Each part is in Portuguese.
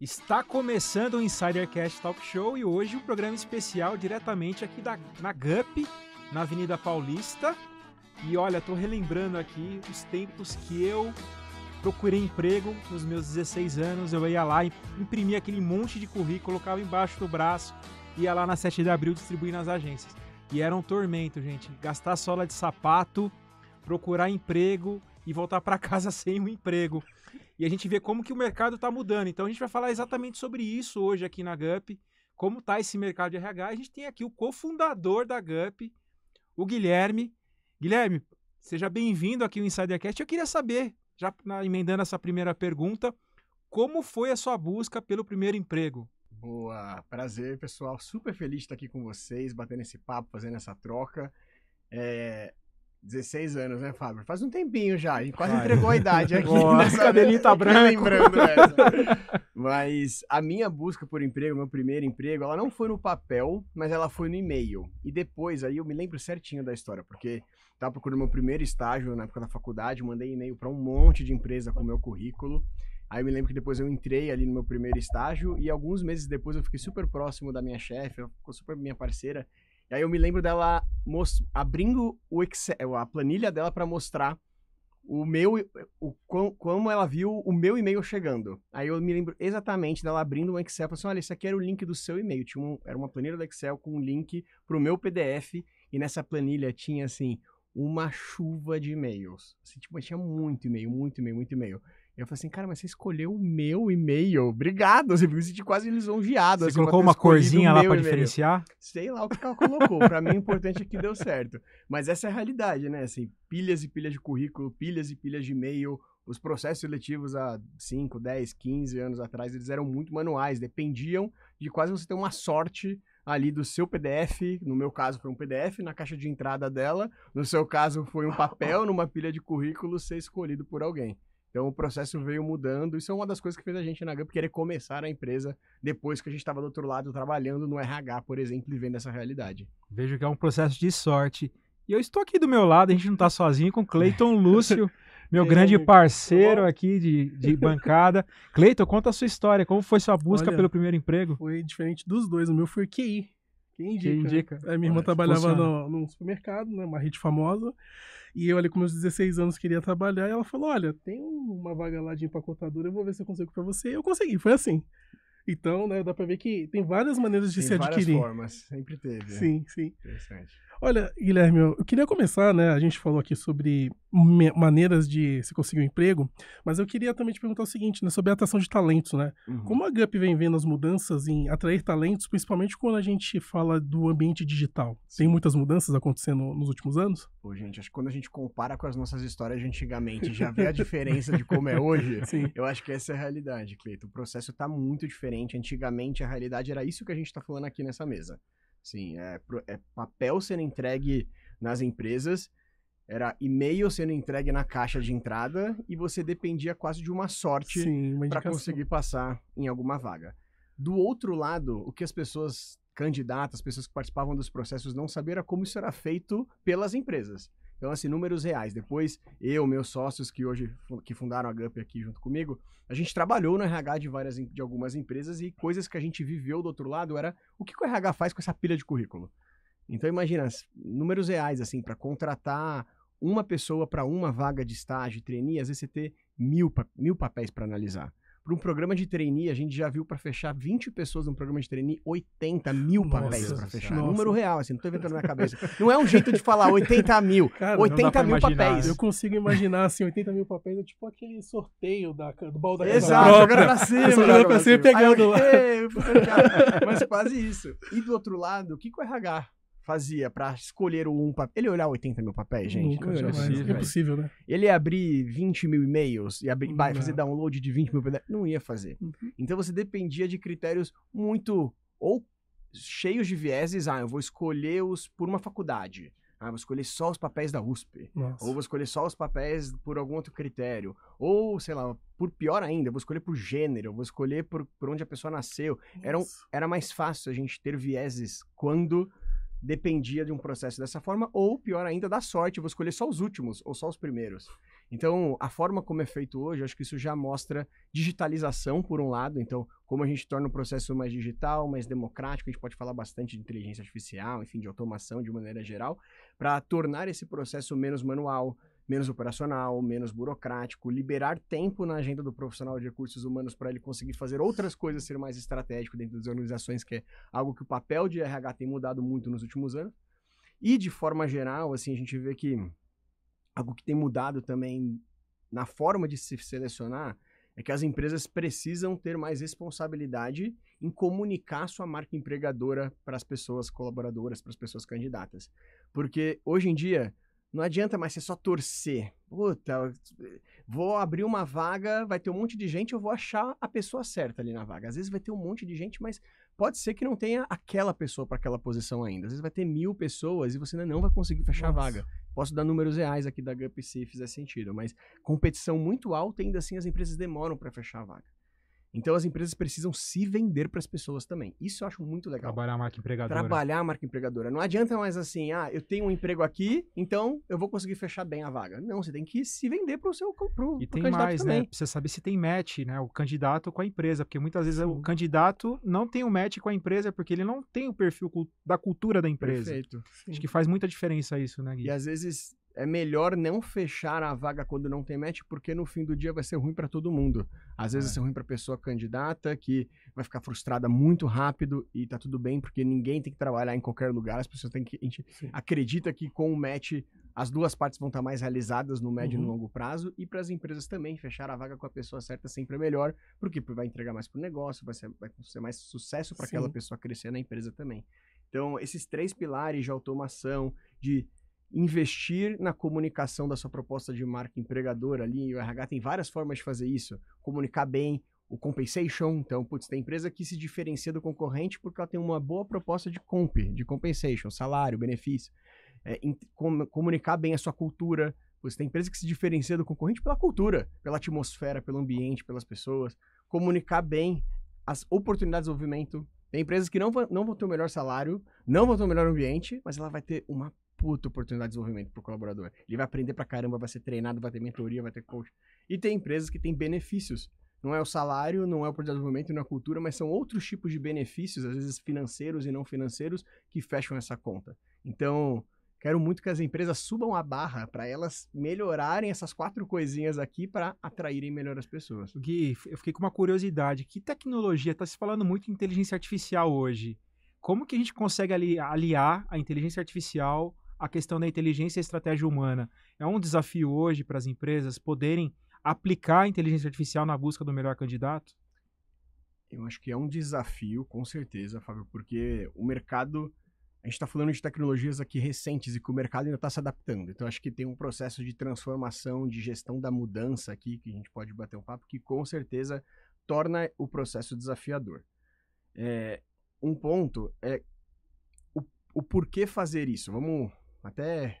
Está começando o Insidercast Talk Show e hoje um programa especial diretamente aqui da, na GUP, na Avenida Paulista. E olha, estou relembrando aqui os tempos que eu procurei emprego nos meus 16 anos. Eu ia lá, imprimia aquele monte de currículo, colocava embaixo do braço, ia lá na 7 de abril distribuir nas agências. E era um tormento, gente. Gastar sola de sapato, procurar emprego e voltar para casa sem o um emprego. E a gente vê como que o mercado está mudando. Então a gente vai falar exatamente sobre isso hoje aqui na GUP, como está esse mercado de RH. A gente tem aqui o cofundador da GUP, o Guilherme. Guilherme, seja bem-vindo aqui no Insidercast. Eu queria saber, já emendando essa primeira pergunta, como foi a sua busca pelo primeiro emprego? Boa, prazer pessoal, super feliz de estar aqui com vocês, batendo esse papo, fazendo essa troca. É, 16 anos, né, Fábio? Faz um tempinho já, gente quase Ai. entregou a idade aqui. Nossa, cabelinho tá branco. Lembrando essa. Mas a minha busca por emprego, meu primeiro emprego, ela não foi no papel, mas ela foi no e-mail. E depois, aí eu me lembro certinho da história, porque tava procurando meu primeiro estágio na época da faculdade, mandei e-mail para um monte de empresa com meu currículo. Aí eu me lembro que depois eu entrei ali no meu primeiro estágio e alguns meses depois eu fiquei super próximo da minha chefe, ela ficou super minha parceira. E aí eu me lembro dela abrindo o Excel, eh, a planilha dela para mostrar o meu, o, como ela viu o meu e-mail chegando. Aí eu me lembro exatamente dela abrindo um Excel, falando assim, olha, esse aqui era o link do seu e-mail. Tinha um, era uma planilha do Excel com um link para o meu PDF e nessa planilha tinha assim uma chuva de e-mails. Assim, tipo, tinha muito e-mail, muito e-mail, muito e-mail. Eu falei assim, cara, mas você escolheu o meu e-mail. Obrigado. Você me senti quase lisonjeado. Você assim, colocou uma corzinha lá para diferenciar? Sei lá o que ela colocou. para mim, o importante é que deu certo. Mas essa é a realidade, né? Assim, pilhas e pilhas de currículo, pilhas e pilhas de e-mail. Os processos seletivos há 5, 10, 15 anos atrás, eles eram muito manuais. Dependiam de quase você ter uma sorte ali do seu PDF, no meu caso foi um PDF, na caixa de entrada dela, no seu caso foi um papel numa pilha de currículo ser escolhido por alguém. Então o processo veio mudando. Isso é uma das coisas que fez a gente na GUP querer começar a empresa depois que a gente estava do outro lado trabalhando no RH, por exemplo, e vendo essa realidade. Vejo que é um processo de sorte. E eu estou aqui do meu lado, a gente não está sozinho, com Cleiton Lúcio, meu grande parceiro aqui de, de bancada. Cleiton, conta a sua história, como foi sua busca Olha, pelo primeiro emprego? Foi diferente dos dois, o meu foi QI. Quem indica? Quem indica? É, minha irmã trabalhava no, num supermercado, né, uma rede famosa, e eu ali com meus 16 anos queria trabalhar, e ela falou, olha, tem uma vaga lá de empacotadora, eu vou ver se eu consigo para você. Eu consegui, foi assim. Então, né, dá para ver que tem várias maneiras de tem se adquirir. Tem várias formas, sempre teve. Né? Sim, sim. Interessante. Olha, Guilherme, eu queria começar, né? A gente falou aqui sobre maneiras de se conseguir um emprego, mas eu queria também te perguntar o seguinte, né? Sobre a atração de talentos, né? Uhum. Como a GUP vem vendo as mudanças em atrair talentos, principalmente quando a gente fala do ambiente digital? Sim. Tem muitas mudanças acontecendo nos últimos anos? Pô, gente, acho que quando a gente compara com as nossas histórias de antigamente, já vê a diferença de como é hoje, Sim. eu acho que essa é a realidade, Cleito. O processo está muito diferente. Antigamente, a realidade era isso que a gente está falando aqui nessa mesa. Sim, é, é papel sendo entregue nas empresas, era e-mail sendo entregue na caixa de entrada e você dependia quase de uma sorte para conseguir passar em alguma vaga. Do outro lado, o que as pessoas candidatas, pessoas que participavam dos processos não sabiam era como isso era feito pelas empresas. Então, assim, números reais. Depois, eu, meus sócios que hoje que fundaram a GUP aqui junto comigo, a gente trabalhou no RH de várias de algumas empresas e coisas que a gente viveu do outro lado era o que o RH faz com essa pilha de currículo. Então, imagina, números reais, assim, para contratar uma pessoa para uma vaga de estágio, trainee, às vezes você ter mil, mil papéis para analisar para um programa de trainee, a gente já viu para fechar 20 pessoas num programa de trainee, 80 mil papéis para fechar. Nossa. Número real, assim, não estou inventando na minha cabeça. Não é um jeito de falar 80 mil. Cara, 80 mil imaginar. papéis. Eu consigo imaginar, assim, 80 mil papéis é tipo aquele sorteio da, do balde da Exato, jogando para cima. Jogando para cima pegando lá. Mas quase isso. E do outro lado, o que, que o RH fazia para escolher o um papel. Ele ia olhar 80 mil papéis, gente? Nunca, não, jamais. Possível, é impossível, né? Ele ia abrir 20 mil e-mails e abrir, fazer download de 20 mil PDF. Não ia fazer. Uhum. Então você dependia de critérios muito ou cheios de vieses. Ah, eu vou escolher os por uma faculdade. Ah, vou escolher só os papéis da USP. Nossa. Ou vou escolher só os papéis por algum outro critério. Ou, sei lá, por pior ainda, vou escolher por gênero, vou escolher por, por onde a pessoa nasceu. Nossa. Era, era mais fácil a gente ter vieses quando dependia de um processo dessa forma, ou pior ainda, da sorte, vou escolher só os últimos ou só os primeiros. Então, a forma como é feito hoje, acho que isso já mostra digitalização, por um lado, então, como a gente torna o processo mais digital, mais democrático, a gente pode falar bastante de inteligência artificial, enfim, de automação de maneira geral, para tornar esse processo menos manual, menos operacional, menos burocrático, liberar tempo na agenda do profissional de recursos humanos para ele conseguir fazer outras coisas, ser mais estratégico dentro das organizações, que é algo que o papel de RH tem mudado muito nos últimos anos. E de forma geral, assim, a gente vê que algo que tem mudado também na forma de se selecionar é que as empresas precisam ter mais responsabilidade em comunicar sua marca empregadora para as pessoas colaboradoras, para as pessoas candidatas. Porque hoje em dia, não adianta mais ser só torcer. Puta, vou abrir uma vaga, vai ter um monte de gente, eu vou achar a pessoa certa ali na vaga. Às vezes vai ter um monte de gente, mas pode ser que não tenha aquela pessoa para aquela posição ainda. Às vezes vai ter mil pessoas e você ainda não vai conseguir fechar Nossa. a vaga. Posso dar números reais aqui da GUP se fizer sentido, mas competição muito alta, ainda assim as empresas demoram para fechar a vaga. Então as empresas precisam se vender para as pessoas também. Isso eu acho muito legal. Trabalhar a marca empregadora. Trabalhar a marca empregadora. Não adianta mais assim, ah, eu tenho um emprego aqui, então eu vou conseguir fechar bem a vaga. Não, você tem que se vender para o seu comprou. E pro tem mais, né? também. né? Precisa saber se tem match, né? O candidato com a empresa, porque muitas vezes Sim. o candidato não tem o um match com a empresa porque ele não tem o perfil da cultura da empresa. Perfeito. Sim. Acho que faz muita diferença isso, né, Gui? E às vezes é melhor não fechar a vaga quando não tem match, porque no fim do dia vai ser ruim para todo mundo. Às vezes é. vai ser é. ruim para a pessoa candidata, que vai ficar frustrada muito rápido e tá tudo bem, porque ninguém tem que trabalhar em qualquer lugar. As pessoas têm que. A gente Sim. acredita que com o match as duas partes vão estar tá mais realizadas no médio uhum. e no longo prazo, e para as empresas também, fechar a vaga com a pessoa certa sempre é melhor, porque vai entregar mais para o negócio, vai ser, vai ser mais sucesso para aquela pessoa crescer na empresa também. Então, esses três pilares de automação, de investir na comunicação da sua proposta de marca empregadora ali. O RH tem várias formas de fazer isso. Comunicar bem, o compensation, então, putz, tem empresa que se diferencia do concorrente porque ela tem uma boa proposta de comp, de compensation, salário, benefício. É, em, com, comunicar bem a sua cultura. Putz, tem empresa que se diferencia do concorrente pela cultura, pela atmosfera, pelo ambiente, pelas pessoas. Comunicar bem as oportunidades de desenvolvimento. Tem empresas que não, vão, não vão ter o melhor salário, não vão ter o melhor ambiente, mas ela vai ter uma puta oportunidade de desenvolvimento pro colaborador. Ele vai aprender pra caramba, vai ser treinado, vai ter mentoria, vai ter coach. E tem empresas que têm benefícios. Não é o salário, não é o oportunidade de desenvolvimento, não é a cultura, mas são outros tipos de benefícios, às vezes financeiros e não financeiros, que fecham essa conta. Então, quero muito que as empresas subam a barra para elas melhorarem essas quatro coisinhas aqui para atraírem melhor as pessoas. Gui, eu fiquei com uma curiosidade. Que tecnologia? Está se falando muito em inteligência artificial hoje. Como que a gente consegue ali, aliar a inteligência artificial a questão da inteligência e estratégia humana é um desafio hoje para as empresas poderem aplicar a inteligência artificial na busca do melhor candidato? Eu acho que é um desafio, com certeza, Fábio, porque o mercado. A gente está falando de tecnologias aqui recentes e que o mercado ainda está se adaptando. Então, acho que tem um processo de transformação, de gestão da mudança aqui, que a gente pode bater um papo, que com certeza torna o processo desafiador. É, um ponto é o, o porquê fazer isso. Vamos até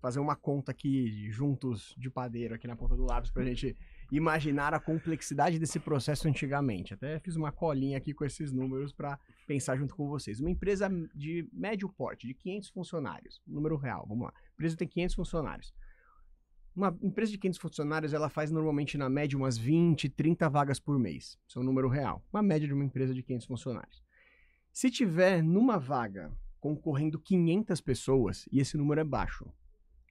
fazer uma conta aqui juntos de padeiro aqui na ponta do lápis para a gente imaginar a complexidade desse processo antigamente. Até fiz uma colinha aqui com esses números para pensar junto com vocês. Uma empresa de médio porte, de 500 funcionários, número real, vamos lá. A empresa tem 500 funcionários. Uma empresa de 500 funcionários, ela faz normalmente na média umas 20, 30 vagas por mês. Isso é um número real, uma média de uma empresa de 500 funcionários. Se tiver numa vaga concorrendo 500 pessoas e esse número é baixo.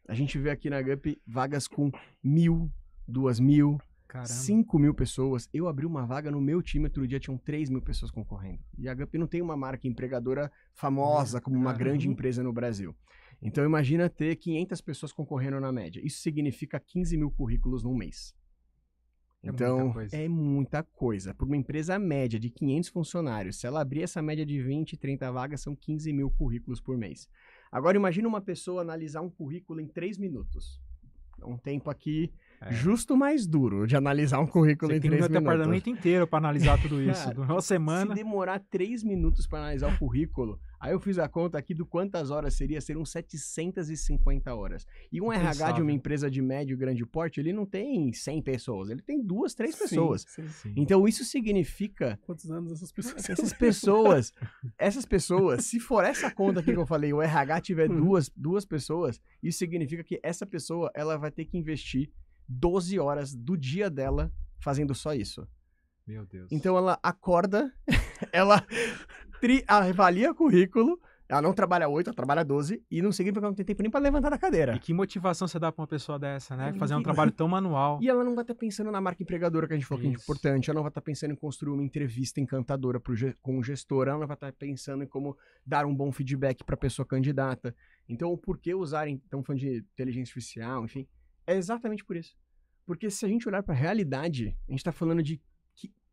A gente vê aqui na GUP vagas com mil, duas mil, Caramba. mil pessoas. Eu abri uma vaga no meu time, outro dia tinham três mil pessoas concorrendo. E a GUP não tem uma marca empregadora famosa uhum. como uma Caramba. grande uhum. empresa no Brasil. Então imagina ter 500 pessoas concorrendo na média. Isso significa 15 mil currículos num mês. É então, muita é muita coisa. Para uma empresa média de 500 funcionários, se ela abrir essa média de 20, 30 vagas, são 15 mil currículos por mês. Agora, imagine uma pessoa analisar um currículo em 3 minutos. Um tempo aqui é. Justo mais duro de analisar um currículo Você em tem ter minutos. departamento inteiro para analisar tudo isso. Cara, uma semana. Se demorar três minutos para analisar o currículo, aí eu fiz a conta aqui do quantas horas seria, seriam 750 horas. E um RH de uma empresa de médio e grande porte, ele não tem 100 pessoas, ele tem duas, três sim, pessoas. Sim, sim. Então isso significa. Quantos anos essas pessoas? Essas pessoas, essas pessoas, se for essa conta aqui que eu falei, o RH tiver hum. duas, duas pessoas, isso significa que essa pessoa ela vai ter que investir 12 horas do dia dela fazendo só isso. Meu Deus. Então ela acorda, ela tri, avalia currículo, ela não trabalha 8, ela trabalha 12, e não significa que ela não tem tempo nem pra levantar da cadeira. E que motivação você dá pra uma pessoa dessa, né? Uhum. Fazer um trabalho tão manual. E ela não vai estar tá pensando na marca empregadora que a gente falou Isso. que é importante, ela não vai estar tá pensando em construir uma entrevista encantadora pro, com o gestor, ela não vai estar tá pensando em como dar um bom feedback pra pessoa candidata. Então, o porquê usarem, então, fã de inteligência artificial, enfim, é exatamente por isso. Porque se a gente olhar para a realidade, a gente está falando de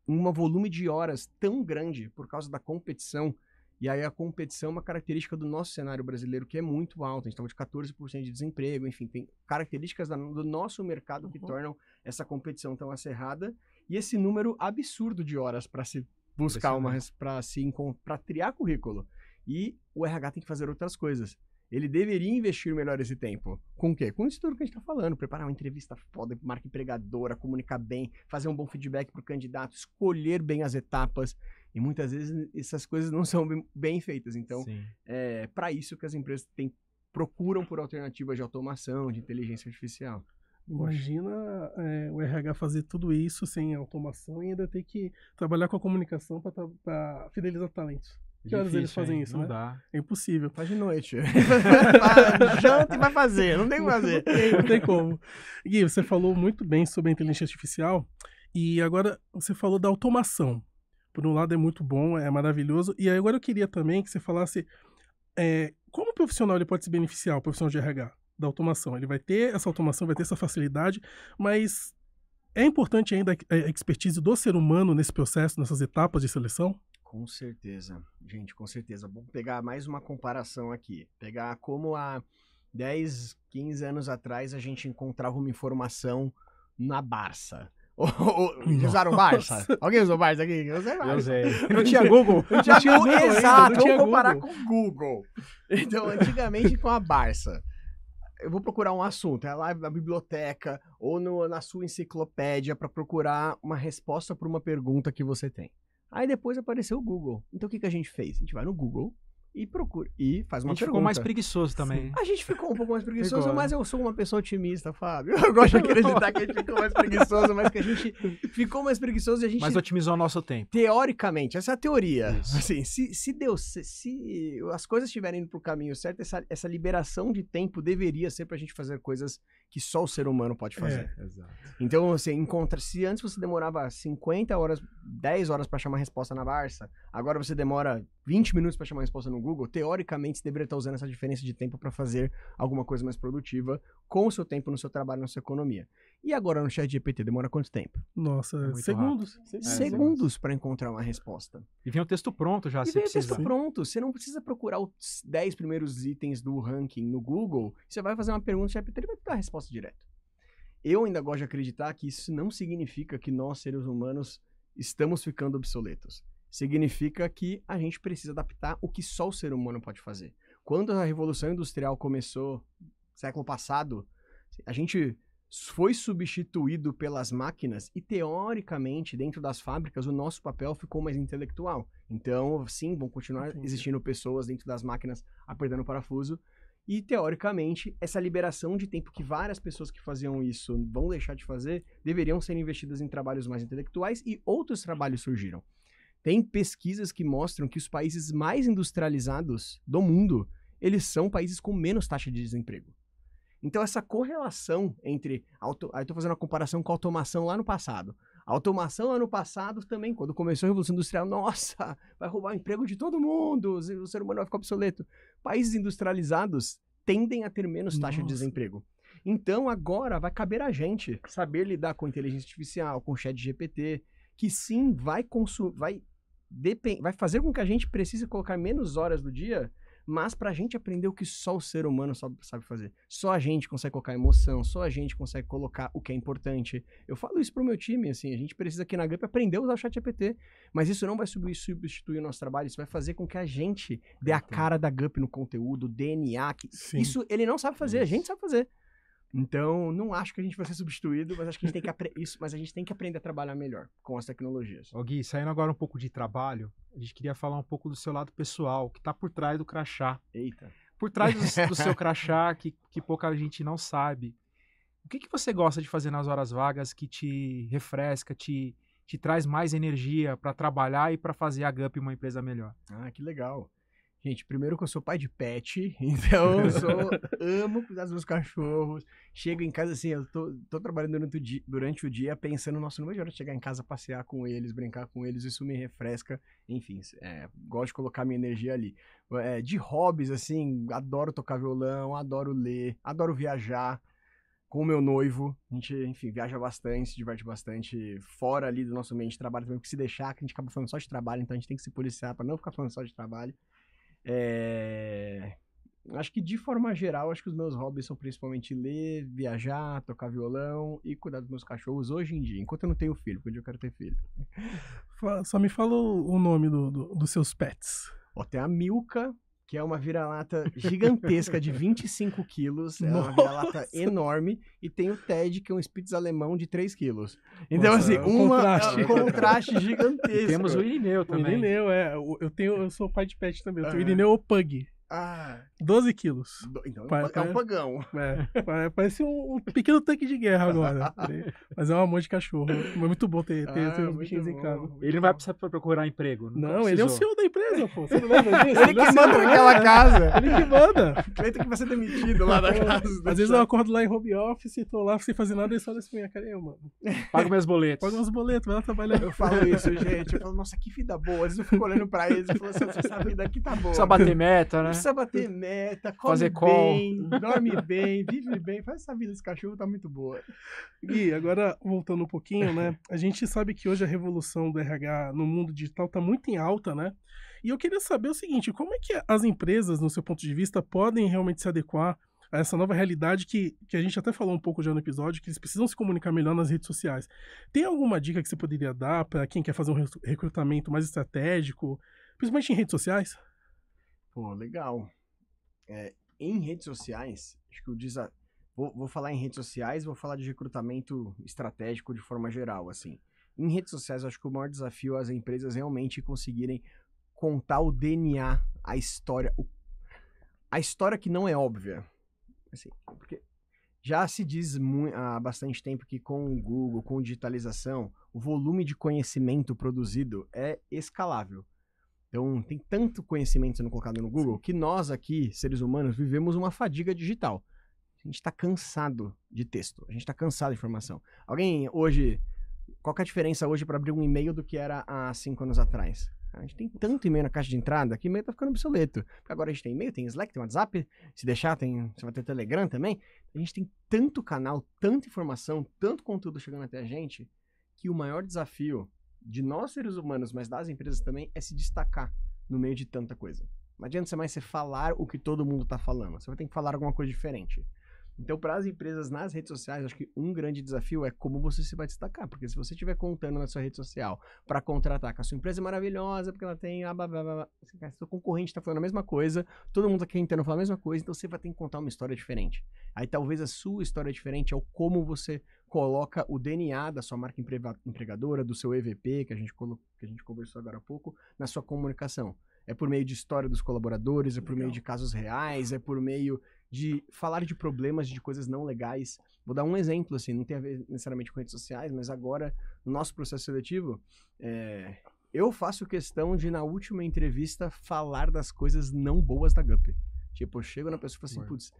um volume de horas tão grande por causa da competição. E aí a competição é uma característica do nosso cenário brasileiro que é muito alta. A gente estava de 14% de desemprego, enfim, tem características do nosso mercado que uhum. tornam essa competição tão acirrada e esse número absurdo de horas para se buscar uma para se para triar currículo. E o RH tem que fazer outras coisas. Ele deveria investir melhor esse tempo. Com o quê? Com isso tudo que a gente está falando. Preparar uma entrevista foda, marca empregadora, comunicar bem, fazer um bom feedback para o candidato, escolher bem as etapas. E muitas vezes essas coisas não são bem feitas. Então, Sim. é para isso que as empresas têm, procuram por alternativas de automação, de inteligência artificial. Imagina é, o RH fazer tudo isso sem automação e ainda ter que trabalhar com a comunicação para fidelizar talentos. Que Difícil, horas eles fazem hein? isso, não né? dá. É impossível. Faz de noite. Janta e vai fazer, não tem o que fazer. Não tem como. Gui, você falou muito bem sobre a inteligência artificial e agora você falou da automação. Por um lado é muito bom, é maravilhoso. E agora eu queria também que você falasse é, como o profissional ele pode se beneficiar, o profissional de RH, da automação. Ele vai ter essa automação, vai ter essa facilidade, mas é importante ainda a expertise do ser humano nesse processo, nessas etapas de seleção? Com certeza. Gente, com certeza. Vou pegar mais uma comparação aqui. Pegar como há 10, 15 anos atrás a gente encontrava uma informação na Barça. usaram Barça? Alguém usou Barça aqui? Eu usei Barça. Eu usei. Não tinha Google? Não tinha Google. Exato, vamos comparar com Google. Então, antigamente com a Barça. Eu vou procurar um assunto, é lá na biblioteca ou no, na sua enciclopédia para procurar uma resposta para uma pergunta que você tem. Aí depois apareceu o Google. Então o que, que a gente fez? A gente vai no Google, e procura. E faz uma pergunta. A gente pergunta. ficou mais preguiçoso também. Sim. A gente ficou um pouco mais preguiçoso, ficou. mas eu sou uma pessoa otimista, Fábio. Eu gosto de acreditar que a gente ficou mais preguiçoso, mas que a gente ficou mais preguiçoso e a gente. Mas otimizou o nosso tempo. Teoricamente, essa é a teoria. Isso. Assim, se, se deu se, se as coisas estiverem indo o caminho certo, essa, essa liberação de tempo deveria ser para a gente fazer coisas que só o ser humano pode fazer. É, então, você assim, encontra. Se antes você demorava 50 horas, 10 horas para chamar a resposta na Barça, agora você demora 20 minutos para chamar a resposta no Google, teoricamente você deveria estar usando essa diferença de tempo para fazer alguma coisa mais produtiva com o seu tempo no seu trabalho, na sua economia. E agora no chat de GPT demora quanto tempo? Nossa, é segundos. Rápido. Segundos é, para encontrar uma resposta. E vem o texto pronto já, e se vem precisa. o texto pronto, você não precisa procurar os 10 primeiros itens do ranking no Google, você vai fazer uma pergunta no chat GPT, ele vai te dar a resposta direto. Eu ainda gosto de acreditar que isso não significa que nós, seres humanos, estamos ficando obsoletos significa que a gente precisa adaptar o que só o ser humano pode fazer. Quando a Revolução Industrial começou, século passado, a gente foi substituído pelas máquinas e, teoricamente, dentro das fábricas, o nosso papel ficou mais intelectual. Então, sim, vão continuar Entendi. existindo pessoas dentro das máquinas apertando o parafuso. E, teoricamente, essa liberação de tempo que várias pessoas que faziam isso vão deixar de fazer deveriam ser investidas em trabalhos mais intelectuais e outros trabalhos surgiram. Tem pesquisas que mostram que os países mais industrializados do mundo, eles são países com menos taxa de desemprego. Então essa correlação entre auto... aí estou fazendo uma comparação com a automação lá no passado. A automação lá no passado também, quando começou a Revolução Industrial, nossa, vai roubar o emprego de todo mundo, o ser humano vai ficar obsoleto. Países industrializados tendem a ter menos taxa nossa. de desemprego. Então agora vai caber a gente saber lidar com inteligência artificial, com o chat GPT, que sim vai, vai vai fazer com que a gente precise colocar menos horas do dia, mas para a gente aprender o que só o ser humano sabe fazer. Só a gente consegue colocar emoção, só a gente consegue colocar o que é importante. Eu falo isso pro meu time, assim, a gente precisa aqui na GUP aprender a usar o chat GPT, mas isso não vai substituir o nosso trabalho, isso vai fazer com que a gente dê a cara da GUP no conteúdo, DNA, que isso ele não sabe fazer, a gente sabe fazer. Então, não acho que a gente vai ser substituído, mas acho que a gente tem que isso, mas a gente tem que aprender a trabalhar melhor com as tecnologias. Ô Gui, saindo agora um pouco de trabalho, a gente queria falar um pouco do seu lado pessoal, que está por trás do crachá. Eita. Por trás do, do seu crachá, que, que pouca gente não sabe. O que, que você gosta de fazer nas horas vagas que te refresca, te, te traz mais energia para trabalhar e para fazer a GUP uma empresa melhor? Ah, que legal. Gente, primeiro que eu sou pai de pet, então eu sou, amo cuidar dos meus cachorros. Chego em casa assim, eu tô, tô trabalhando durante o, dia, durante o dia pensando, nossa, não vejo a de chegar em casa, passear com eles, brincar com eles, isso me refresca. Enfim, é, gosto de colocar minha energia ali. É, de hobbies, assim, adoro tocar violão, adoro ler, adoro viajar com o meu noivo. A gente, enfim, viaja bastante, se diverte bastante fora ali do nosso ambiente de trabalho também, porque se deixar, que a gente acaba falando só de trabalho, então a gente tem que se policiar para não ficar falando só de trabalho. É... Acho que de forma geral, acho que os meus hobbies são principalmente ler, viajar, tocar violão e cuidar dos meus cachorros hoje em dia, enquanto eu não tenho filho, porque dia eu quero ter filho. Só me fala o nome do, do, dos seus pets. Ó, tem a Milka, que é uma vira-lata gigantesca de 25 quilos. É Nossa. uma vira-lata enorme. E tem o Ted, que é um Spitz alemão de 3 quilos. Então, Nossa, assim, é um uma, contraste. É contraste gigantesco. E temos o Irineu também. O Irineu, é. Eu, tenho, eu sou pai de pet também. Eu tenho ah. o Irineu ou Pug. Ah, 12 quilos. Então, é um é, pagão. É, é, parece um, um, pequeno tanque de guerra agora. Mas é um amor de cachorro. Mas muito bom ter, ter, ah, os bichinhos em casa. Ele não vai precisar procurar emprego. Não, precisou. ele é o CEO da empresa, pô. Você não lembra disso? ele que é manda naquela casa. Ele que manda. O tem que vai ser demitido lá da casa. Às vezes eu acordo lá em home office, tô lá sem fazer nada e só nesse minha cara. mano. Pago meus boletos. Pago meus boletos, vai lá trabalhar. Eu falo isso, gente. Eu falo, nossa, que vida boa. Às vezes eu fico olhando pra eles e falo assim, essa vida aqui tá boa. Precisa bater meta, né? Precisa bater meta dieta, come Fazer bem, call. dorme bem, vive bem, faz essa vida desse cachorro, tá muito boa. Gui, agora voltando um pouquinho, né? A gente sabe que hoje a revolução do RH no mundo digital tá muito em alta, né? E eu queria saber o seguinte, como é que as empresas, no seu ponto de vista, podem realmente se adequar a essa nova realidade que, que a gente até falou um pouco já no episódio, que eles precisam se comunicar melhor nas redes sociais. Tem alguma dica que você poderia dar para quem quer fazer um recrutamento mais estratégico, principalmente em redes sociais? Pô, legal é, em redes sociais, acho que o Vou, vou, falar em redes sociais, vou falar de recrutamento estratégico de forma geral, assim. Em redes sociais, acho que o maior desafio é as empresas realmente conseguirem contar o DNA, a história, o, a história que não é óbvia. Assim, porque já se diz há bastante tempo que com o Google, com digitalização, o volume de conhecimento produzido é escalável. Então, tem tanto conhecimento sendo colocado no Google que nós aqui, seres humanos, vivemos uma fadiga digital. A gente está cansado de texto, a gente está cansado de informação. Alguém hoje. Qual é a diferença hoje para abrir um e-mail do que era há cinco anos atrás? A gente tem tanto e-mail na caixa de entrada que e-mail tá ficando obsoleto. Porque agora a gente tem e-mail, tem Slack, tem WhatsApp, se deixar, tem, você vai ter Telegram também. A gente tem tanto canal, tanta informação, tanto conteúdo chegando até a gente, que o maior desafio de nós seres humanos, mas das empresas também, é se destacar no meio de tanta coisa. Não adianta você mais você falar o que todo mundo está falando. Você vai ter que falar alguma coisa diferente. Então, para as empresas nas redes sociais, acho que um grande desafio é como você se vai destacar. Porque se você estiver contando na sua rede social para contratar, que a sua empresa é maravilhosa, porque ela tem. a, blá, blá, blá, Seu concorrente está falando a mesma coisa, todo mundo aqui tá tentando falar a mesma coisa, então você vai ter que contar uma história diferente. Aí talvez a sua história diferente é o como você coloca o DNA da sua marca empregadora, do seu EVP, que a gente, que a gente conversou agora há pouco, na sua comunicação. É por meio de história dos colaboradores, é por Legal. meio de casos reais, é por meio de falar de problemas, de coisas não legais. Vou dar um exemplo, assim, não tem a ver necessariamente com redes sociais, mas agora, no nosso processo seletivo, é, eu faço questão de, na última entrevista, falar das coisas não boas da GUP. Tipo, eu chego na pessoa e falo assim, putz,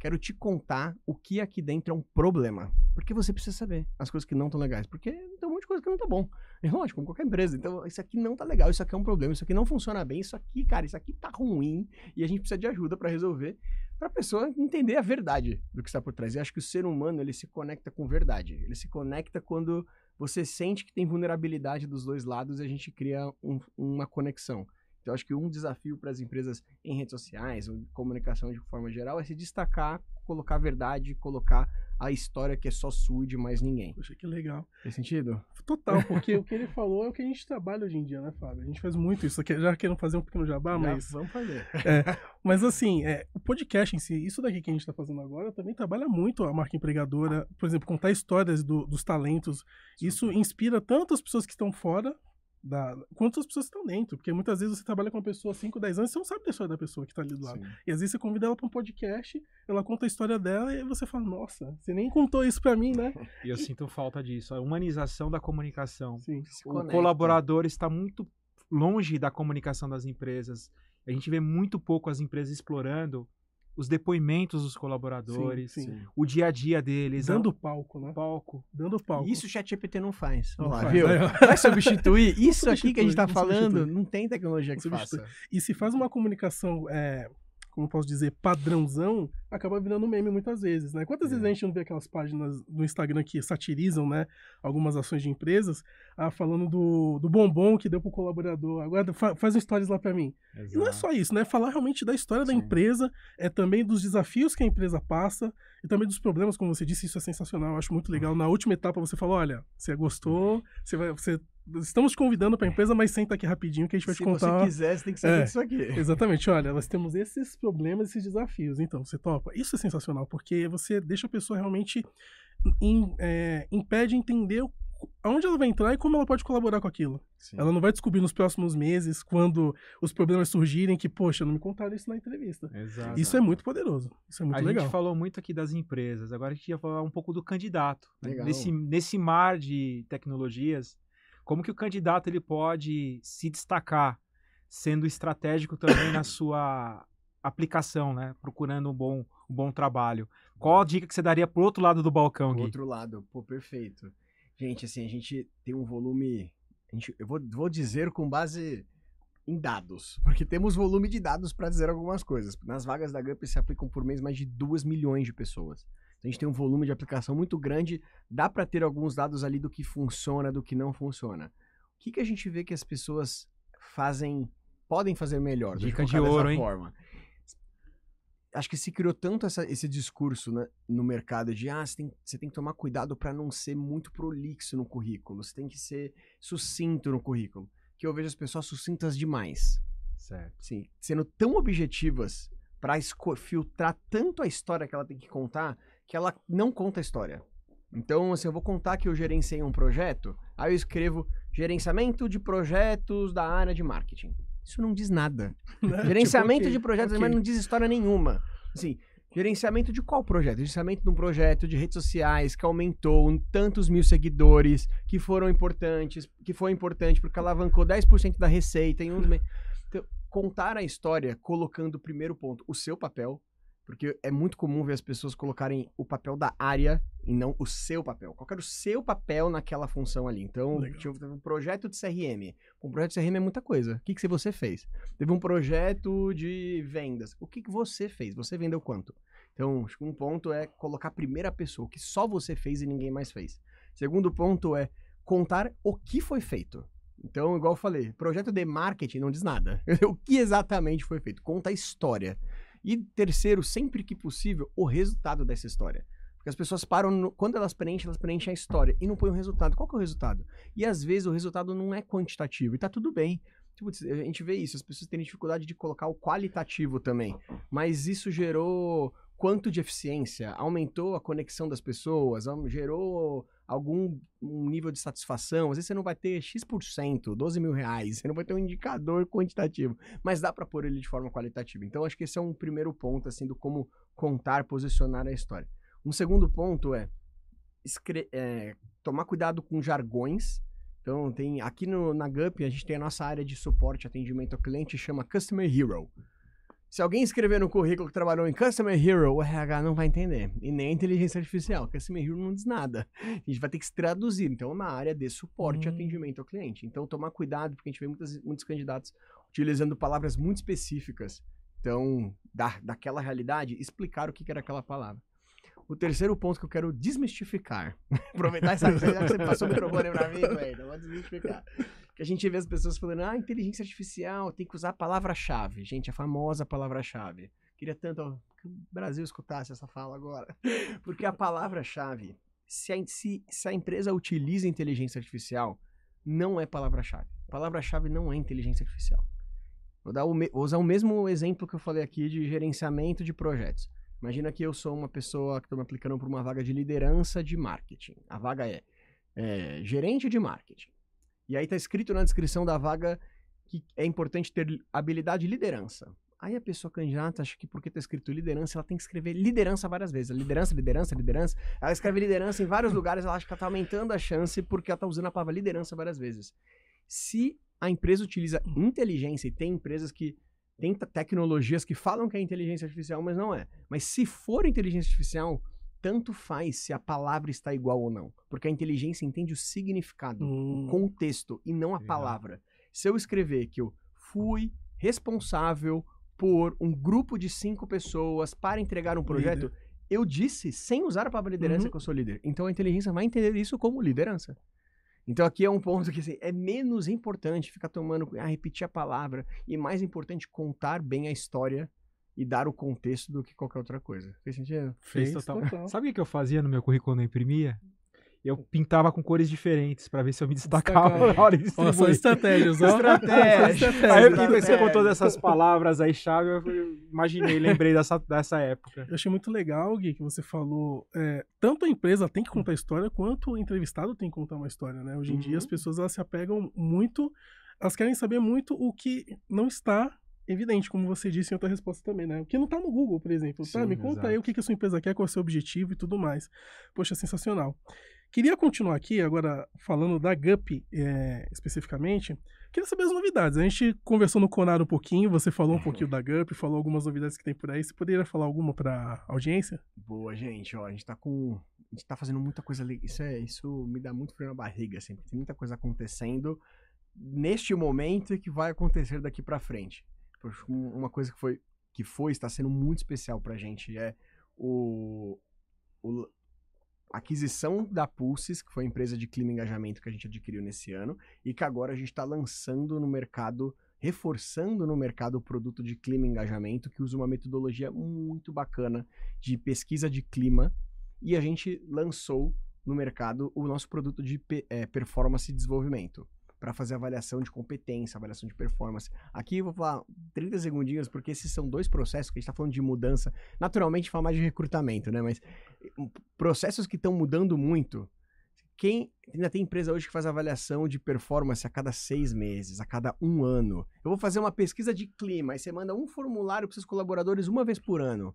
quero te contar o que aqui dentro é um problema. Porque você precisa saber as coisas que não estão legais. Porque tem um monte de coisa que não tá bom. É lógico, como qualquer empresa. Então, isso aqui não tá legal, isso aqui é um problema, isso aqui não funciona bem, isso aqui, cara, isso aqui tá ruim e a gente precisa de ajuda para resolver, para a pessoa entender a verdade do que está por trás. E acho que o ser humano, ele se conecta com verdade. Ele se conecta quando você sente que tem vulnerabilidade dos dois lados e a gente cria um, uma conexão. Então, acho que um desafio para as empresas em redes sociais ou comunicação de forma geral é se destacar, colocar a verdade, colocar a história que é só sua e de mais ninguém. Poxa, que legal. Fez sentido? Total, porque o que ele falou é o que a gente trabalha hoje em dia, né, Fábio? A gente faz muito isso. Aqui, já querendo fazer um pequeno jabá, já, mas. Vamos fazer. É, mas assim, é, o podcast em si, isso daqui que a gente está fazendo agora, também trabalha muito a marca empregadora. Por exemplo, contar histórias do, dos talentos. Isso inspira tanto as pessoas que estão fora da, quantas pessoas estão dentro. Porque muitas vezes você trabalha com uma pessoa há 5, 10 anos, você não sabe da história da pessoa que está ali do lado. Sim. E às vezes você convida ela para um podcast, ela conta a história dela e você fala, nossa, você nem contou isso para mim, né? e eu sinto falta disso. A humanização da comunicação. Sim, o colaborador está muito longe da comunicação das empresas. A gente vê muito pouco as empresas explorando os depoimentos dos colaboradores, sim, sim. o dia a dia deles. Dando a... palco, né? Palco. Dando palco. Isso o ChatGPT não faz. Não faz, viu? Né? Vai substituir. Isso substitui, aqui que a gente está falando, substitui. não tem tecnologia que substitui. faça. E se faz uma comunicação é, como eu posso dizer, padrãozão, acaba virando meme muitas vezes, né? Quantas é. vezes a gente não vê aquelas páginas do Instagram que satirizam, né, algumas ações de empresas, ah, falando do, do bombom que deu pro colaborador, agora fa faz um stories lá para mim. Exato. E não é só isso, né? Falar realmente da história Sim. da empresa, é também dos desafios que a empresa passa e também dos problemas, como você disse, isso é sensacional, eu acho muito legal. Uhum. Na última etapa você falou, olha, você gostou, você vai, você Estamos convidando para a empresa, mas senta aqui rapidinho que a gente vai Se te contar. Se você quiser, você tem que saber é, disso aqui. Exatamente. Olha, nós temos esses problemas, esses desafios. Então, você topa? Isso é sensacional, porque você deixa a pessoa realmente in, é, impede entender aonde ela vai entrar e como ela pode colaborar com aquilo. Sim. Ela não vai descobrir nos próximos meses, quando os problemas surgirem, que, poxa, não me contaram isso na entrevista. Exato. Isso é muito poderoso. Isso é muito a legal. A gente falou muito aqui das empresas, agora a gente ia falar um pouco do candidato. Né? Legal. Nesse, nesse mar de tecnologias, como que o candidato ele pode se destacar, sendo estratégico também na sua aplicação, né? Procurando um bom, um bom trabalho. Qual a dica que você daria o outro lado do balcão, Gui? outro lado, pô, perfeito. Gente, assim, a gente tem um volume... Gente, eu vou, vou dizer com base em dados, porque temos volume de dados para dizer algumas coisas. Nas vagas da GUP se aplicam por mês mais de 2 milhões de pessoas a gente tem um volume de aplicação muito grande, dá para ter alguns dados ali do que funciona, do que não funciona. O que, que a gente vê que as pessoas fazem, podem fazer melhor? Dica de ouro, hein? Forma? Acho que se criou tanto essa, esse discurso né, no mercado de ah, você tem, você tem que tomar cuidado para não ser muito prolixo no currículo, você tem que ser sucinto no currículo, que eu vejo as pessoas sucintas demais. Certo. Sim, sendo tão objetivas para filtrar tanto a história que ela tem que contar que ela não conta a história. Então, assim, eu vou contar que eu gerenciei um projeto, aí eu escrevo gerenciamento de projetos da área de marketing. Isso não diz nada. Tipo, gerenciamento tipo, okay, de projetos, okay. mas não diz história nenhuma. Assim, gerenciamento de qual projeto? Gerenciamento de um projeto de redes sociais que aumentou tantos mil seguidores, que foram importantes, que foi importante porque alavancou 10% da receita em um mês. Então, contar a história colocando o primeiro ponto, o seu papel, porque é muito comum ver as pessoas colocarem o papel da área e não o seu papel. Qual era o seu papel naquela função ali? Então, teve um projeto de CRM. Um projeto de CRM é muita coisa. O que, que você fez? Teve um projeto de vendas. O que, que você fez? Você vendeu quanto? Então, acho que um ponto é colocar a primeira pessoa, que só você fez e ninguém mais fez. Segundo ponto é contar o que foi feito. Então, igual eu falei, projeto de marketing não diz nada. o que exatamente foi feito? Conta a história. E terceiro, sempre que possível, o resultado dessa história. Porque as pessoas param, no, quando elas preenchem, elas preenchem a história e não põem o resultado. Qual que é o resultado? E às vezes o resultado não é quantitativo e tá tudo bem. Tipo, a gente vê isso, as pessoas têm dificuldade de colocar o qualitativo também. Mas isso gerou quanto de eficiência, aumentou a conexão das pessoas, gerou algum um nível de satisfação. Às vezes você não vai ter X%, 12 mil reais, você não vai ter um indicador quantitativo, mas dá para pôr ele de forma qualitativa. Então, acho que esse é um primeiro ponto, assim, do como contar, posicionar a história. Um segundo ponto é, é tomar cuidado com jargões. Então, tem aqui no, na GUP, a gente tem a nossa área de suporte, atendimento ao cliente, chama Customer Hero. Se alguém escrever no currículo que trabalhou em Customer Hero, o RH não vai entender. E nem a inteligência artificial. Customer Hero não diz nada. A gente vai ter que se traduzir. Então, é uma área de suporte e hum. atendimento ao cliente. Então, tomar cuidado, porque a gente vê muitas, muitos candidatos utilizando palavras muito específicas. Então, da, daquela realidade, explicar o que era aquela palavra. O terceiro ponto que eu quero desmistificar. Aproveitar essa que você passou o microfone pra mim, velho. Vou desmistificar que a gente vê as pessoas falando, ah, inteligência artificial, tem que usar a palavra-chave. Gente, a famosa palavra-chave. Queria tanto que o Brasil escutasse essa fala agora. Porque a palavra-chave, se, se, se a empresa utiliza inteligência artificial, não é palavra-chave. Palavra-chave não é inteligência artificial. Vou, dar o vou usar o mesmo exemplo que eu falei aqui de gerenciamento de projetos. Imagina que eu sou uma pessoa que estou me aplicando para uma vaga de liderança de marketing. A vaga é, é gerente de marketing. E aí tá escrito na descrição da vaga que é importante ter habilidade de liderança. Aí a pessoa candidata acha que porque tá escrito liderança, ela tem que escrever liderança várias vezes. Liderança, liderança, liderança. Ela escreve liderança em vários lugares, ela acha que ela tá aumentando a chance porque ela tá usando a palavra liderança várias vezes. Se a empresa utiliza inteligência e tem empresas que têm tecnologias que falam que é inteligência artificial, mas não é. Mas se for inteligência artificial, tanto faz se a palavra está igual ou não, porque a inteligência entende o significado, hum. o contexto e não a palavra. Se eu escrever que eu fui responsável por um grupo de cinco pessoas para entregar um projeto, líder. eu disse sem usar a palavra liderança uhum. que eu sou líder. Então a inteligência vai entender isso como liderança. Então aqui é um ponto que assim, é menos importante ficar tomando, a ah, repetir a palavra e mais importante contar bem a história e dar o contexto do que qualquer outra coisa. Fez sentido? Fez, Fez total. total. Sabe o que eu fazia no meu currículo quando eu imprimia? eu pintava com cores diferentes para ver se eu me destacava Destacava. na hora de distribuir. Nossa, estratégia, só estratégia. Aí eu fiquei com todas essas palavras aí, chave, eu imaginei, lembrei dessa, dessa época. Eu achei muito legal, Gui, que você falou, é, tanto a empresa tem que contar história, quanto o entrevistado tem que contar uma história, né? Hoje em uhum. dia as pessoas elas se apegam muito, elas querem saber muito o que não está evidente, como você disse em outra resposta também, né? O que não tá no Google, por exemplo. Tá? Sim, tá, me conta exato. aí o que, que a sua empresa quer, qual é o seu objetivo e tudo mais. Poxa, sensacional. Queria continuar aqui, agora falando da GUP é, especificamente. Queria saber as novidades. A gente conversou no Conar um pouquinho, você falou um pouquinho uhum. da GUP, falou algumas novidades que tem por aí. Você poderia falar alguma para audiência? Boa, gente. Ó, a gente tá com. A gente tá fazendo muita coisa legal. Isso, é, isso me dá muito frio na barriga, assim, tem muita coisa acontecendo neste momento e que vai acontecer daqui para frente uma coisa que foi, que foi, está sendo muito especial a gente é o, o a aquisição da Pulses, que foi a empresa de clima e engajamento que a gente adquiriu nesse ano, e que agora a gente está lançando no mercado, reforçando no mercado o produto de clima e engajamento, que usa uma metodologia muito bacana de pesquisa de clima, e a gente lançou no mercado o nosso produto de é, performance e desenvolvimento para fazer avaliação de competência, avaliação de performance. Aqui eu vou falar 30 segundinhos, porque esses são dois processos que a gente está falando de mudança. Naturalmente, a fala mais de recrutamento, né? Mas hum, processos que estão mudando muito. Quem ainda tem empresa hoje que faz avaliação de performance a cada seis meses, a cada um ano. Eu vou fazer uma pesquisa de clima, e você manda um formulário para seus colaboradores uma vez por ano.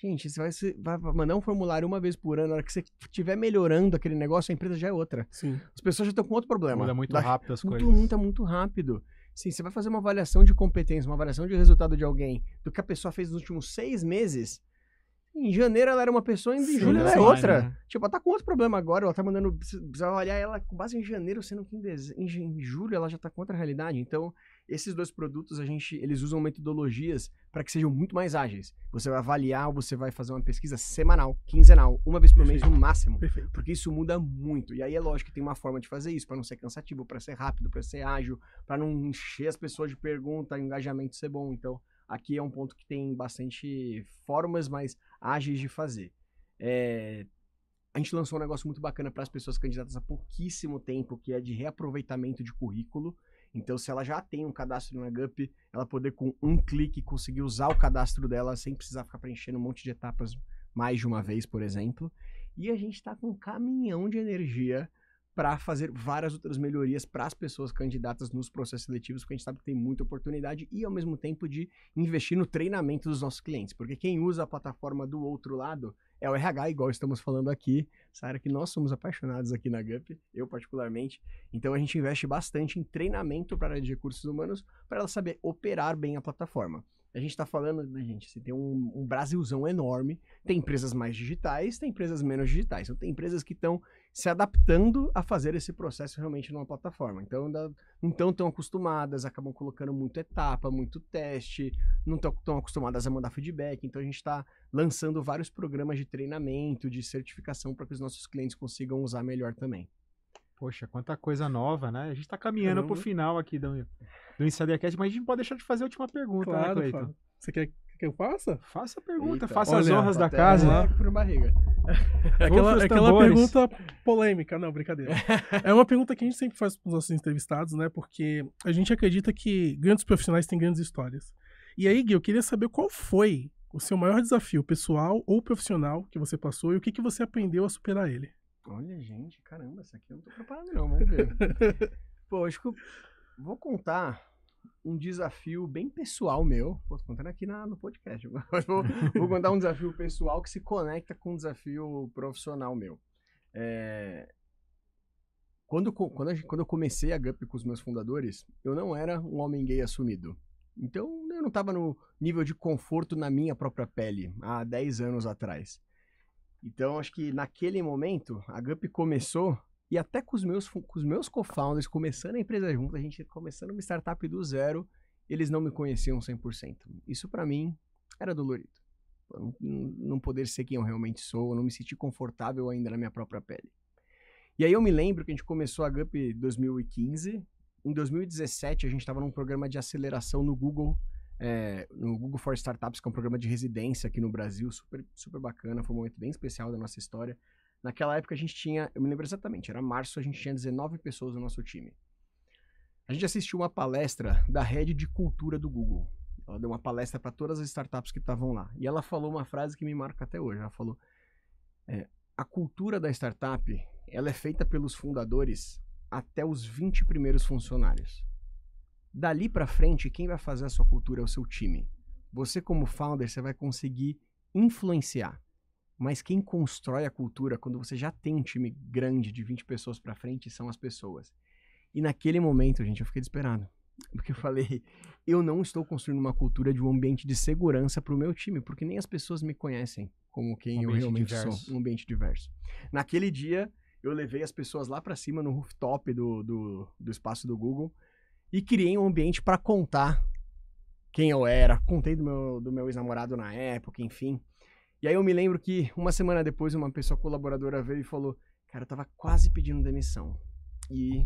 Gente, você vai, se, vai, mandar um formulário uma vez por ano, na hora que você estiver melhorando aquele negócio, a empresa já é outra. Sim. As pessoas já estão com outro problema. Muda muito da, rápido as muito, coisas. Muda muito rápido. Sim, você vai fazer uma avaliação de competência, uma avaliação de resultado de alguém, do que a pessoa fez nos últimos seis meses, em janeiro ela era uma pessoa, em Sim, julho ela é outra. Né? Tipo, ela tá com outro problema agora, ela tá mandando. avaliar olhar ela com base em janeiro, sendo que em, dez... em julho ela já tá com outra realidade. Então, esses dois produtos, a gente, eles usam metodologias para que sejam muito mais ágeis. Você vai avaliar, você vai fazer uma pesquisa semanal, quinzenal, uma vez por Perfeito. mês no máximo. Perfeito. Porque isso muda muito. E aí é lógico que tem uma forma de fazer isso, para não ser cansativo, para ser rápido, para ser ágil, para não encher as pessoas de pergunta, engajamento ser bom. Então, aqui é um ponto que tem bastante formas mais ágeis de fazer. É, a gente lançou um negócio muito bacana para as pessoas candidatas há pouquíssimo tempo, que é de reaproveitamento de currículo. Então, se ela já tem um cadastro na GUP, ela poder com um clique conseguir usar o cadastro dela sem precisar ficar preenchendo um monte de etapas mais de uma vez, por exemplo. E a gente está com um caminhão de energia para fazer várias outras melhorias para as pessoas candidatas nos processos seletivos, porque a gente sabe que tem muita oportunidade e, ao mesmo tempo, de investir no treinamento dos nossos clientes, porque quem usa a plataforma do outro lado é o RH, igual estamos falando aqui, essa área que nós somos apaixonados aqui na GUP, eu particularmente. Então a gente investe bastante em treinamento para a área de recursos humanos para ela saber operar bem a plataforma. A gente está falando, né, gente? Você assim, tem um, um, Brasilzão enorme, tem empresas mais digitais, tem empresas menos digitais. Então, tem empresas que estão se adaptando a fazer esse processo realmente numa plataforma. Então, não estão tão acostumadas, acabam colocando muita etapa, muito teste, não estão tão acostumadas a mandar feedback. Então, a gente está lançando vários programas de treinamento, de certificação, para que os nossos clientes consigam usar melhor também. Poxa, quanta coisa nova, né? A gente está caminhando para o final aqui do, do Insidercast, mas a gente não pode deixar de fazer a última pergunta, né, claro, né, Cleiton? Você quer que eu faça? Faça a pergunta, Eita. faça Olha, as honras da é casa. É. Por barriga. aquela, aquela pergunta polêmica, não, brincadeira. é uma pergunta que a gente sempre faz pros os nossos entrevistados, né? Porque a gente acredita que grandes profissionais têm grandes histórias. E aí, Gui, eu queria saber qual foi o seu maior desafio pessoal ou profissional que você passou e o que, que você aprendeu a superar ele. Olha, gente, caramba, isso aqui eu não tô preparado não, vamos ver. Pô, acho que eu vou contar um desafio bem pessoal meu. Pô, tô contando aqui na, no podcast, mas vou, vou contar um desafio pessoal que se conecta com um desafio profissional meu. É, quando, quando, gente, quando eu comecei a GUP com os meus fundadores, eu não era um homem gay assumido. Então, eu não estava no nível de conforto na minha própria pele há 10 anos atrás. Então, acho que naquele momento, a Gup começou, e até com os meus, com meus co-founders, começando a empresa junto, a gente começando uma startup do zero, eles não me conheciam 100%. Isso, para mim, era dolorido. Não, não poder ser quem eu realmente sou, não me sentir confortável ainda na minha própria pele. E aí eu me lembro que a gente começou a Gup em 2015. Em 2017, a gente estava num programa de aceleração no Google é, no Google for Startups, que é um programa de residência aqui no Brasil, super, super bacana, foi um momento bem especial da nossa história. Naquela época a gente tinha, eu me lembro exatamente, era março, a gente tinha 19 pessoas no nosso time. A gente assistiu uma palestra da rede de cultura do Google. Ela deu uma palestra para todas as startups que estavam lá. E ela falou uma frase que me marca até hoje. Ela falou: é, a cultura da startup ela é feita pelos fundadores até os 20 primeiros funcionários dali para frente, quem vai fazer a sua cultura é o seu time. Você como founder, você vai conseguir influenciar. Mas quem constrói a cultura quando você já tem um time grande de 20 pessoas para frente são as pessoas. E naquele momento, gente, eu fiquei desesperado. Porque eu falei, eu não estou construindo uma cultura de um ambiente de segurança para o meu time, porque nem as pessoas me conhecem como quem um eu realmente diverso. sou, um ambiente diverso. Naquele dia, eu levei as pessoas lá para cima no rooftop do, do, do espaço do Google e criei um ambiente para contar quem eu era. Contei do meu, do meu ex-namorado na época, enfim. E aí eu me lembro que uma semana depois uma pessoa colaboradora veio e falou: Cara, eu tava quase pedindo demissão. E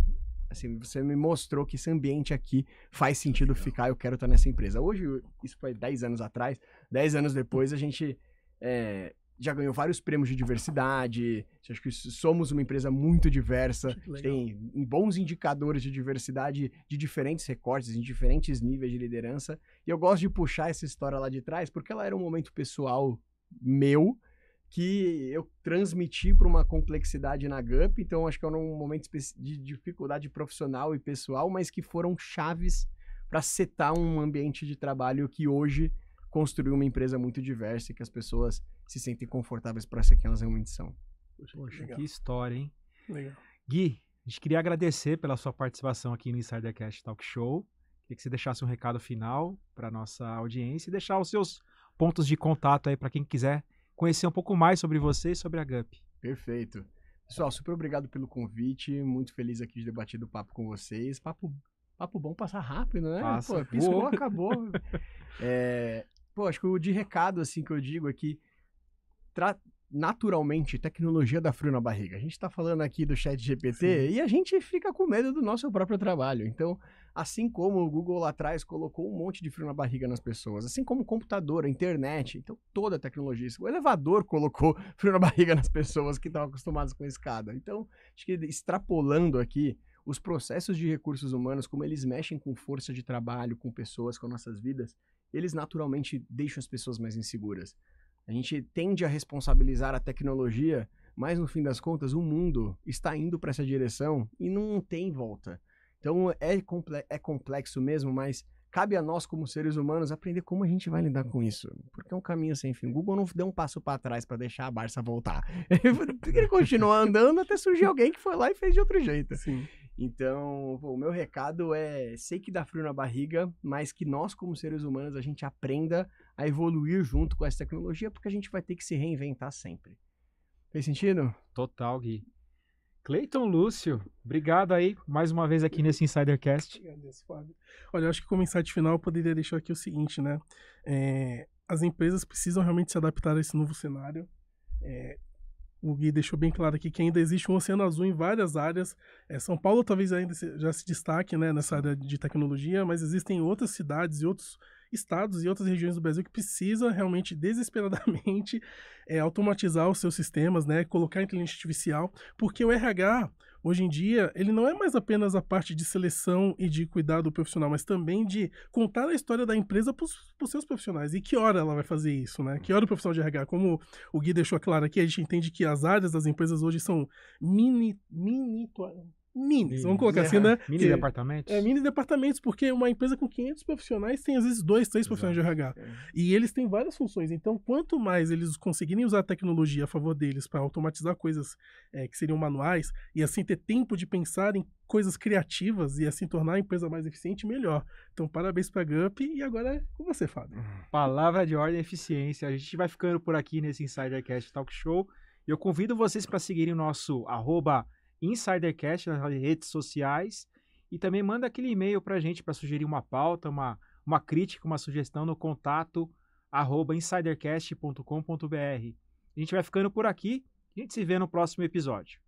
assim, você me mostrou que esse ambiente aqui faz tá sentido ficar, eu quero estar nessa empresa. Hoje, isso foi 10 anos atrás, 10 anos depois a gente é, já ganhou vários prêmios de diversidade. Acho que somos uma empresa muito diversa. Tem bons indicadores de diversidade de diferentes recortes, em diferentes níveis de liderança. E eu gosto de puxar essa história lá de trás, porque ela era um momento pessoal meu que eu transmiti para uma complexidade na GUP. Então, acho que era um momento de dificuldade profissional e pessoal, mas que foram chaves para setar um ambiente de trabalho que hoje construiu uma empresa muito diversa e que as pessoas se sentem confortáveis para ser quem elas realmente são. Poxa, que história, hein? Legal. Gui, a gente queria agradecer pela sua participação aqui no Insidercast Talk Show. Queria que você deixasse um recado final para nossa audiência e deixar os seus pontos de contato aí para quem quiser conhecer um pouco mais sobre você e sobre a GUP. Perfeito. Pessoal, super obrigado pelo convite. Muito feliz aqui de debater do papo com vocês. Papo, papo bom passar rápido, né? Passa. Pô, piscou, acabou. é, pô, acho que o de recado assim que eu digo aqui. É naturalmente tecnologia da frio na barriga. A gente está falando aqui do chat GPT Sim. e a gente fica com medo do nosso próprio trabalho. Então, assim como o Google lá atrás colocou um monte de frio na barriga nas pessoas, assim como o computador, a internet, então toda a tecnologia, o elevador colocou frio na barriga nas pessoas que estavam acostumadas com a escada. Então, acho que extrapolando aqui os processos de recursos humanos, como eles mexem com força de trabalho, com pessoas, com nossas vidas, eles naturalmente deixam as pessoas mais inseguras. A gente tende a responsabilizar a tecnologia, mas no fim das contas, o mundo está indo para essa direção e não tem volta. Então é, comple é complexo mesmo, mas cabe a nós, como seres humanos, aprender como a gente vai lidar com isso. Porque é um caminho sem fim. O Google não deu um passo para trás para deixar a Barça voltar. Ele continuou andando até surgir alguém que foi lá e fez de outro jeito. Sim. Então, pô, o meu recado é: sei que dá frio na barriga, mas que nós, como seres humanos, a gente aprenda a evoluir junto com essa tecnologia, porque a gente vai ter que se reinventar sempre. Fez sentido? Total, Gui. Cleiton Lúcio, obrigado aí mais uma vez aqui nesse Insidercast. obrigado Fábio. Olha, eu acho que como insight final eu poderia deixar aqui o seguinte, né? É, as empresas precisam realmente se adaptar a esse novo cenário. É, o Gui deixou bem claro aqui que ainda existe um oceano azul em várias áreas. É, São Paulo talvez ainda já se destaque né, nessa área de tecnologia, mas existem outras cidades e outros estados e outras regiões do Brasil que precisa realmente desesperadamente é, automatizar os seus sistemas, né, colocar inteligência artificial, porque o RH hoje em dia ele não é mais apenas a parte de seleção e de cuidado profissional, mas também de contar a história da empresa para os seus profissionais. E que hora ela vai fazer isso, né? Que hora o profissional de RH, como o Gui deixou claro aqui, a gente entende que as áreas das empresas hoje são mini, mini minis, vamos colocar é, assim, né? Mini departamentos. É, mini departamentos, porque uma empresa com 500 profissionais tem às vezes dois, três Exato. profissionais de RH. É. E eles têm várias funções, então quanto mais eles conseguirem usar a tecnologia a favor deles para automatizar coisas é, que seriam manuais e assim ter tempo de pensar em coisas criativas e assim tornar a empresa mais eficiente, melhor. Então, parabéns para a GUP e agora é com você, Fábio. Palavra de ordem eficiência. A gente vai ficando por aqui nesse Insidercast Talk Show. Eu convido vocês para seguirem o nosso arroba Insidercast nas redes sociais e também manda aquele e-mail para a gente para sugerir uma pauta, uma, uma crítica, uma sugestão no contato arroba insidercast.com.br. A gente vai ficando por aqui. A gente se vê no próximo episódio.